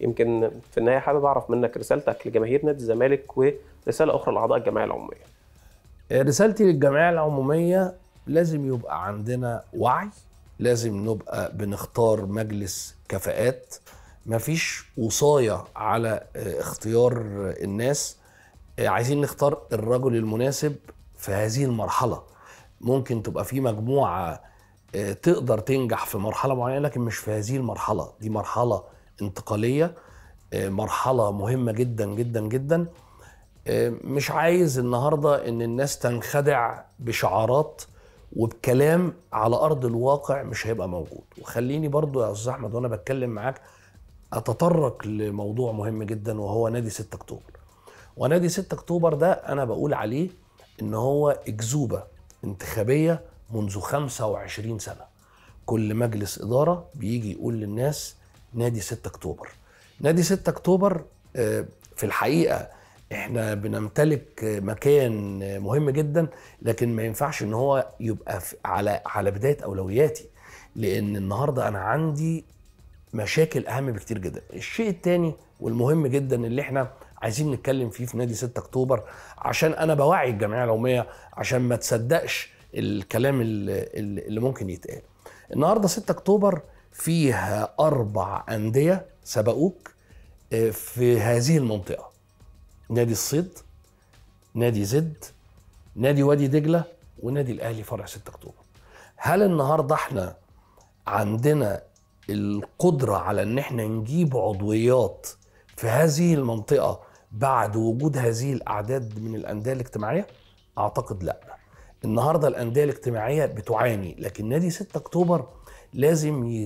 يمكن في النهايه حابب اعرف منك رسالتك لجماهير نادي الزمالك ورساله اخرى لاعضاء الجمعيه العموميه. آه، رسالتي للجمعيه العموميه لازم يبقى عندنا وعي، لازم نبقى بنختار مجلس كفاءات، مفيش وصايه على آه، اختيار الناس، آه، عايزين نختار الرجل المناسب في هذه المرحله. ممكن تبقى في مجموعه تقدر تنجح في مرحله معينه لكن مش في هذه المرحله، دي مرحله انتقاليه آه، مرحله مهمه جدا جدا جدا آه، مش عايز النهارده ان الناس تنخدع بشعارات وبكلام على ارض الواقع مش هيبقى موجود وخليني برضو يا استاذ احمد وانا بتكلم معاك اتطرق لموضوع مهم جدا وهو نادي 6 اكتوبر ونادي 6 اكتوبر ده انا بقول عليه ان هو اكذوبه انتخابيه منذ 25 سنه كل مجلس اداره بيجي يقول للناس نادي 6 اكتوبر نادي 6 اكتوبر آه، في الحقيقه احنا بنمتلك مكان مهم جدا لكن ما ينفعش ان هو يبقى على على بدايه اولوياتي لان النهارده انا عندي مشاكل اهم بكتير جدا الشيء الثاني والمهم جدا اللي احنا عايزين نتكلم فيه في نادي 6 اكتوبر عشان انا بوعي الجمعيه العموميه عشان ما تصدقش الكلام اللي ممكن يتقال النهارده 6 اكتوبر فيها أربع أندية سبقوك آه، في هذه المنطقة نادي الصيد نادي زد نادي وادي دجلة ونادي الأهلي فرع 6 أكتوبر هل النهاردة احنا عندنا القدرة على ان احنا نجيب عضويات في هذه المنطقة بعد وجود هذه الأعداد من الأندية الاجتماعية؟ أعتقد لأ النهاردة الأندية الاجتماعية بتعاني لكن نادي 6 أكتوبر لازم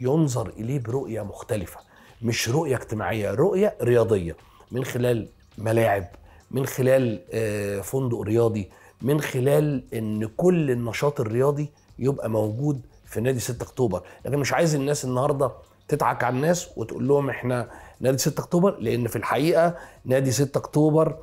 ينظر اليه برؤيه مختلفه مش رؤيه اجتماعيه رؤيه رياضيه من خلال ملاعب من خلال آه، فندق رياضي من خلال ان كل النشاط الرياضي يبقى موجود في نادي 6 اكتوبر لكن مش عايز الناس النهارده تضحك على الناس وتقول لهم احنا نادي 6 اكتوبر لان في الحقيقه نادي 6 اكتوبر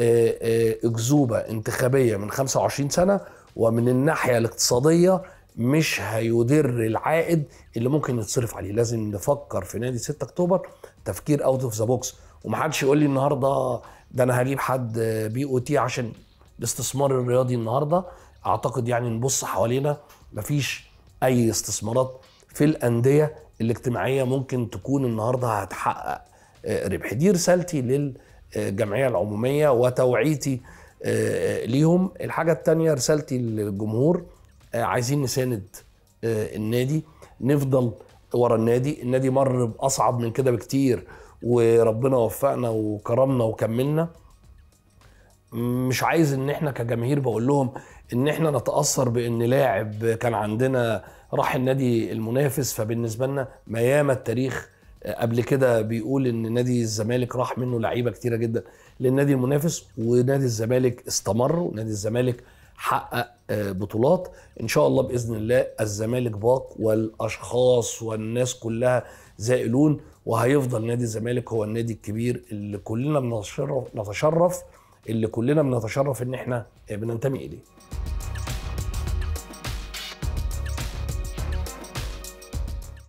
آه، آه، اكذوبه انتخابيه من 25 سنه ومن الناحيه الاقتصاديه مش هيدر العائد اللي ممكن يتصرف عليه لازم نفكر في نادي 6 اكتوبر تفكير اوت اوف ذا بوكس ومحدش يقول لي النهارده ده انا هجيب حد بي او تي عشان الاستثمار الرياضي النهارده اعتقد يعني نبص حوالينا مفيش اي استثمارات في الانديه الاجتماعيه ممكن تكون النهارده هتحقق آه، ربح دي رسالتي للجمعيه العموميه وتوعيتي آه، آه، ليهم الحاجه الثانيه رسالتي للجمهور آه، عايزين نساند آه، النادي نفضل ورا النادي النادي مر باصعب من كده بكتير وربنا وفقنا وكرمنا وكملنا مش عايز ان احنا كجماهير بقول لهم ان احنا نتاثر بان لاعب كان عندنا راح النادي المنافس فبالنسبه لنا ما ياما التاريخ آه، قبل كده بيقول ان نادي الزمالك راح منه لعيبه كتيره جدا للنادي المنافس ونادي الزمالك استمر ونادي الزمالك حقق آه، بطولات ان شاء الله باذن الله الزمالك باق والاشخاص والناس كلها زائلون وهيفضل نادي الزمالك هو النادي الكبير اللي كلنا بنتشرف نتشرف اللي كلنا بنتشرف ان احنا بننتمي اليه